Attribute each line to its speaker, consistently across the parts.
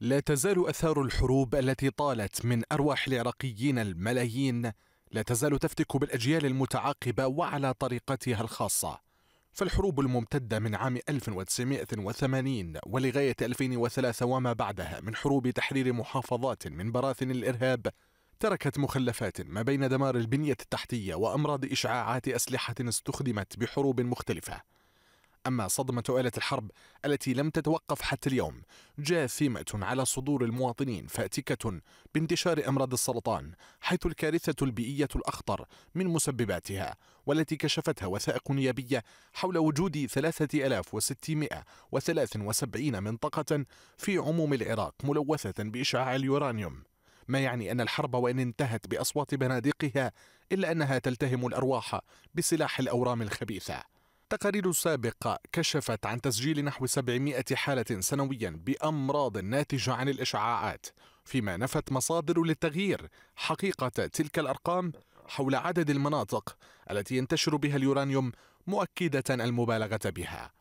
Speaker 1: لا تزال اثار الحروب التي طالت من ارواح العراقيين الملايين لا تزال تفتك بالاجيال المتعاقبه وعلى طريقتها الخاصه فالحروب الممتدة من عام 1980 ولغاية 2003 وما بعدها من حروب تحرير محافظات من براثن الإرهاب تركت مخلفات ما بين دمار البنية التحتية وأمراض إشعاعات أسلحة استخدمت بحروب مختلفة أما صدمة آلة الحرب التي لم تتوقف حتى اليوم جاثمة على صدور المواطنين فاتكة بانتشار أمراض السرطان حيث الكارثة البيئية الأخطر من مسبباتها والتي كشفتها وثائق نيابية حول وجود 3673 منطقة في عموم العراق ملوثة بإشعاع اليورانيوم ما يعني أن الحرب وإن انتهت بأصوات بنادقها إلا أنها تلتهم الأرواح بسلاح الأورام الخبيثة تقارير سابقة كشفت عن تسجيل نحو 700 حالة سنويا بأمراض ناتجة عن الإشعاعات فيما نفت مصادر للتغيير حقيقة تلك الأرقام حول عدد المناطق التي ينتشر بها اليورانيوم مؤكدة المبالغة بها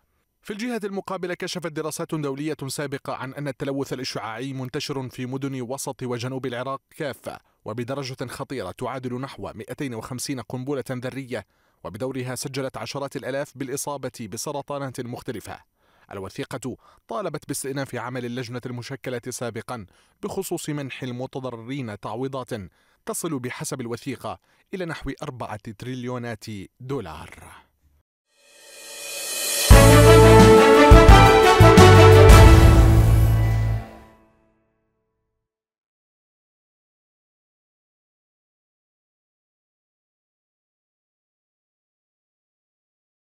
Speaker 1: في الجهة المقابلة كشفت دراسات دولية سابقة عن أن التلوث الإشعاعي منتشر في مدن وسط وجنوب العراق كافة وبدرجة خطيرة تعادل نحو 250 قنبلة ذرية وبدورها سجلت عشرات الآلاف بالإصابة بسرطانات مختلفة الوثيقة طالبت باستئناف عمل اللجنة المشكلة سابقا بخصوص منح المتضررين تعويضات تصل بحسب الوثيقة إلى نحو أربعة تريليونات دولار